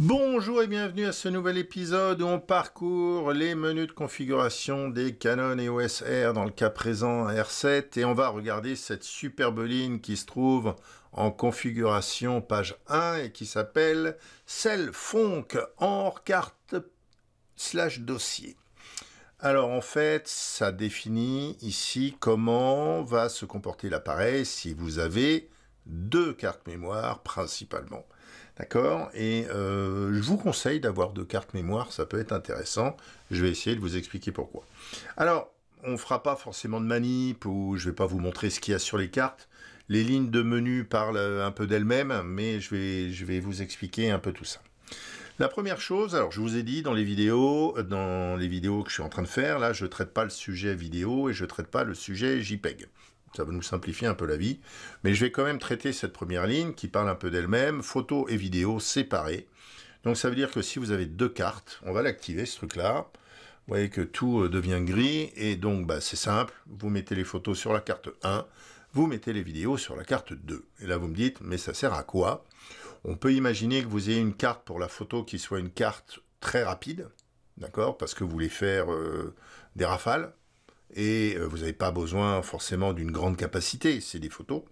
Bonjour et bienvenue à ce nouvel épisode où on parcourt les menus de configuration des Canon EOS R, dans le cas présent R7, et on va regarder cette superbe ligne qui se trouve en configuration page 1 et qui s'appelle celle Funk en carte slash dossier. Alors en fait, ça définit ici comment va se comporter l'appareil si vous avez deux cartes mémoire principalement. D'accord Et euh, je vous conseille d'avoir deux cartes mémoire, ça peut être intéressant. Je vais essayer de vous expliquer pourquoi. Alors, on ne fera pas forcément de manip ou je ne vais pas vous montrer ce qu'il y a sur les cartes. Les lignes de menu parlent euh, un peu d'elles-mêmes, mais je vais, je vais vous expliquer un peu tout ça. La première chose, alors je vous ai dit dans les vidéos, euh, dans les vidéos que je suis en train de faire, là je ne traite pas le sujet vidéo et je ne traite pas le sujet JPEG ça va nous simplifier un peu la vie. Mais je vais quand même traiter cette première ligne qui parle un peu d'elle-même, photos et vidéos séparées. Donc ça veut dire que si vous avez deux cartes, on va l'activer ce truc-là. Vous voyez que tout euh, devient gris, et donc bah, c'est simple, vous mettez les photos sur la carte 1, vous mettez les vidéos sur la carte 2. Et là vous me dites, mais ça sert à quoi On peut imaginer que vous ayez une carte pour la photo qui soit une carte très rapide, d'accord Parce que vous voulez faire euh, des rafales, et euh, vous n'avez pas besoin forcément d'une grande capacité, c'est des photos.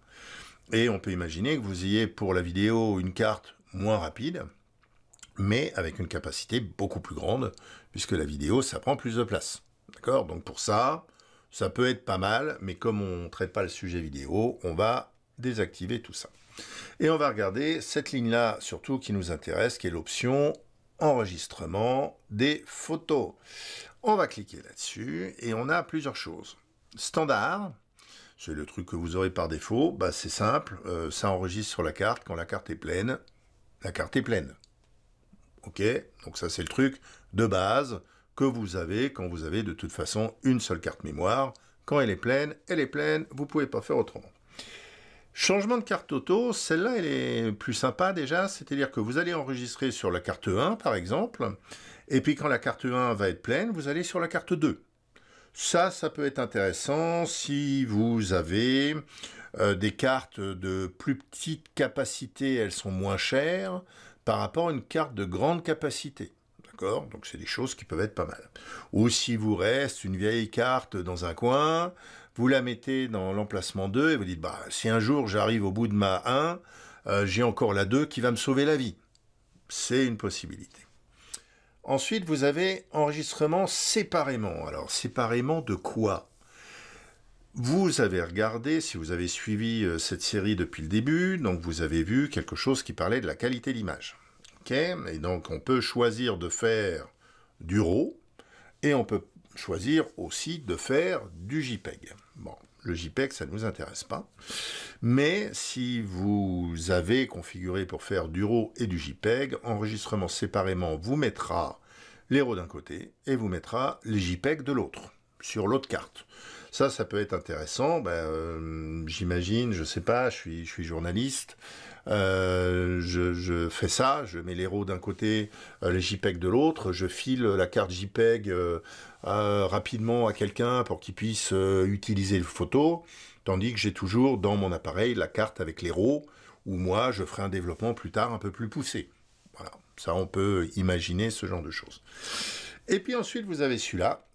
Et on peut imaginer que vous ayez pour la vidéo une carte moins rapide, mais avec une capacité beaucoup plus grande, puisque la vidéo, ça prend plus de place. D'accord Donc pour ça, ça peut être pas mal, mais comme on ne traite pas le sujet vidéo, on va désactiver tout ça. Et on va regarder cette ligne-là, surtout, qui nous intéresse, qui est l'option enregistrement des photos. On va cliquer là-dessus et on a plusieurs choses. Standard, c'est le truc que vous aurez par défaut, bah, c'est simple, euh, ça enregistre sur la carte, quand la carte est pleine, la carte est pleine. Ok, donc ça c'est le truc de base que vous avez quand vous avez de toute façon une seule carte mémoire. Quand elle est pleine, elle est pleine, vous ne pouvez pas faire autrement. Changement de carte auto, celle-là elle est plus sympa déjà, c'est-à-dire que vous allez enregistrer sur la carte 1 par exemple, et puis quand la carte 1 va être pleine, vous allez sur la carte 2. Ça, ça peut être intéressant si vous avez euh, des cartes de plus petite capacité, elles sont moins chères par rapport à une carte de grande capacité. D'accord Donc c'est des choses qui peuvent être pas mal. Ou si vous reste une vieille carte dans un coin, vous la mettez dans l'emplacement 2 et vous dites, bah, si un jour j'arrive au bout de ma 1, euh, j'ai encore la 2 qui va me sauver la vie. C'est une possibilité. Ensuite, vous avez enregistrement séparément. Alors, séparément de quoi vous avez regardé, si vous avez suivi euh, cette série depuis le début, donc vous avez vu quelque chose qui parlait de la qualité de l'image. Ok et donc on peut choisir de faire du RAW, et on peut choisir aussi de faire du JPEG. Bon, le JPEG, ça ne nous intéresse pas. Mais si vous avez configuré pour faire du RAW et du JPEG, enregistrement séparément vous mettra les RAW d'un côté et vous mettra les JPEG de l'autre sur l'autre carte. Ça, ça peut être intéressant. Ben, euh, j'imagine, je ne sais pas, je suis, je suis journaliste. Euh, je, fais ça, je mets les RAW d'un côté, euh, les JPEG de l'autre, je file la carte JPEG rapidement à quelqu'un pour qu'il puisse utiliser le photo, tandis que j'ai toujours dans mon appareil la carte avec les RAW, où moi je ferai un développement plus tard un peu plus poussé. Voilà, ça on peut imaginer ce genre de choses. Et puis ensuite vous avez celui-là,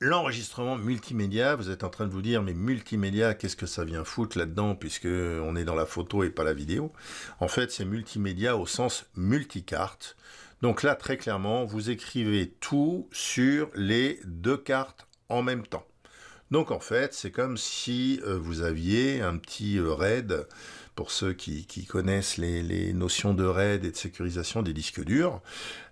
l'enregistrement multimédia, vous êtes en train de vous dire mais multimédia, qu'est-ce que ça vient foutre là-dedans puisque on est dans la photo et pas la vidéo En fait, c'est multimédia au sens multicarte. Donc là, très clairement, vous écrivez tout sur les deux cartes en même temps. Donc en fait, c'est comme si euh, vous aviez un petit euh, RAID, pour ceux qui, connaissent les, notions de RAID et de sécurisation des disques durs.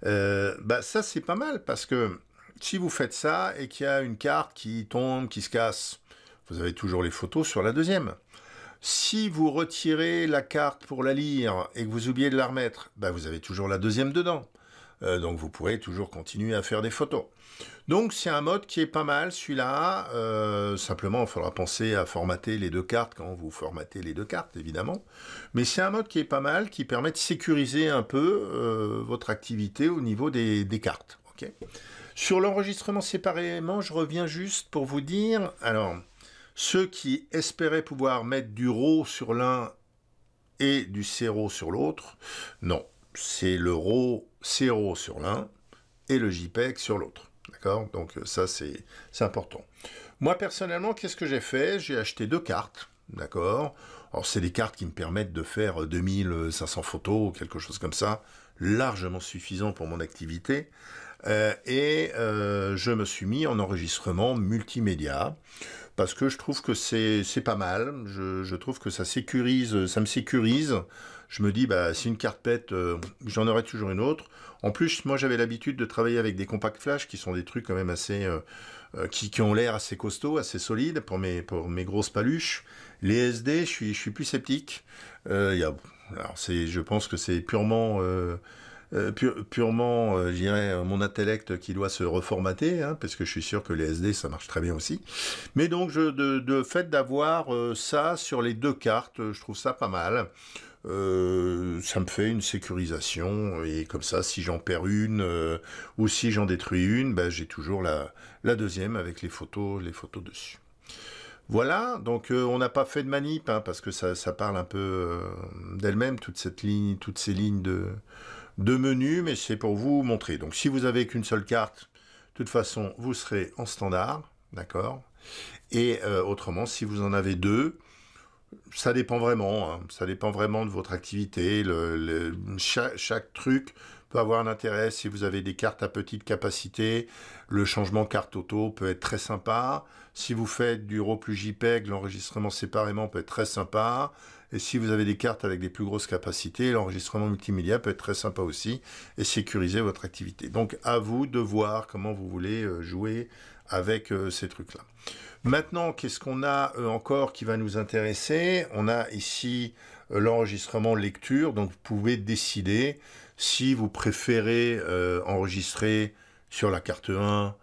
Euh, bah ça, c'est pas mal parce que si vous faites ça et qu'il y a une carte qui tombe, qui se casse, vous avez toujours les photos sur la deuxième. Si vous retirez la carte pour la lire et que vous oubliez de la remettre, bah, vous avez toujours la deuxième dedans. Euh, donc vous pourrez toujours continuer à faire des photos. Donc c'est un mode qui est pas mal celui-là. Euh, simplement, il faudra penser à formater les deux cartes quand vous formatez les deux cartes, évidemment. Mais c'est un mode qui est pas mal, qui permet de sécuriser un peu euh, votre activité au niveau des, cartes. OK sur l'enregistrement séparément, je reviens juste pour vous dire, alors, ceux qui espéraient pouvoir mettre du RAW sur l'un et du CRO sur l'autre, non, c'est le RAW CRO sur l'un et le JPEG sur l'autre. D'accord Donc euh, ça, c'est important. Moi, personnellement, qu'est-ce que j'ai fait J'ai acheté deux cartes. D'accord Alors, c'est des cartes qui me permettent de faire 2500 euh, photos ou quelque chose comme ça, largement suffisant pour mon activité. Euh, et euh, je me suis mis en enregistrement multimédia parce que je trouve que c'est pas mal. Je, trouve que ça sécurise, ça me sécurise. Je me dis, bah, si une carte pète euh, j'en aurai toujours une autre. En plus, moi, j'avais l'habitude de travailler avec des compacts flash, qui sont des trucs quand même assez, qui, ont l'air assez costauds, assez solides pour mes, pour mes grosses paluches. Les SD, je suis, je suis plus sceptique. Euh, y a, alors, c'est, je pense que c'est purement euh, purement, euh, je dirais, euh, mon intellect qui doit se reformater, hein, parce que je suis sûr que les SD, ça marche très bien aussi. Mais donc, je, de, fait d'avoir ça sur les deux cartes, je trouve ça pas mal. ça me fait une sécurisation et comme ça, si j'en perds une ou si j'en détruis une, ben, j'ai toujours la, la deuxième avec les photos, les photos dessus. Voilà, donc on n'a pas fait de manip, hein, parce que ça, parle un peu d'elle-même, toute cette ligne, toutes ces lignes de, de menus, mais c'est pour vous montrer. Donc si vous avez qu'une seule carte, de toute façon, vous serez en standard, d'accord Et euh, autrement, si vous en avez deux, ça dépend vraiment, hein. ça dépend vraiment de votre activité. chaque, chaque, truc peut avoir un intérêt. Si vous avez des cartes à petite capacité, le changement carte auto peut être très sympa. Si vous faites du RAW plus JPEG, l'enregistrement séparément peut être très sympa. Et si vous avez des cartes avec des plus grosses capacités, l'enregistrement multimédia peut être très sympa aussi et sécuriser votre activité. Donc à vous de voir comment vous voulez euh, jouer avec euh, ces trucs-là. Maintenant, qu'est-ce qu'on a euh, encore qui va nous intéresser On a ici l'enregistrement lecture, donc vous pouvez décider si vous préférez enregistrer sur la carte 1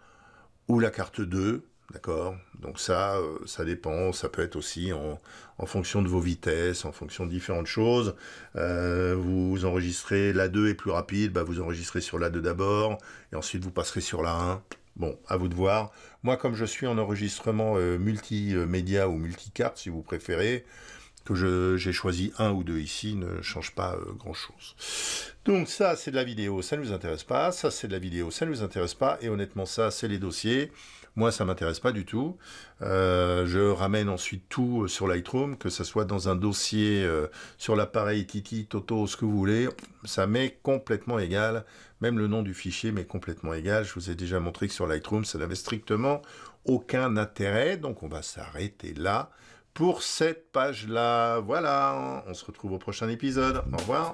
ou la carte 2 D'accord Donc ça, euh, ça dépend. Ça peut être aussi en, fonction de vos vitesses, en fonction de différentes choses. Euh, vous enregistrez l'A2 est plus rapide, bah, vous enregistrez sur l'A2 d'abord, et ensuite vous passerez sur l'A1. Bon, à vous de voir. Moi, comme je suis en enregistrement euh, multimédia ou multicarte, si vous préférez, que j'ai choisi un ou deux ici ne change pas euh, grand-chose. Donc ça, c'est de la vidéo, ça ne nous intéresse pas. Ça, c'est de la vidéo, ça ne nous intéresse pas. Et honnêtement, ça, c'est les dossiers. Moi, ça m'intéresse pas du tout. Euh, je ramène ensuite tout euh, sur Lightroom, que ce soit dans un dossier sur l'appareil Titi, Toto, ce que vous voulez. Ça m'est complètement égal. Même le nom du fichier m'est complètement égal. Je vous ai déjà montré que sur Lightroom, ça n'avait strictement aucun intérêt. Donc, on va s'arrêter là pour cette page-là. Voilà, on se retrouve au prochain épisode. Au revoir.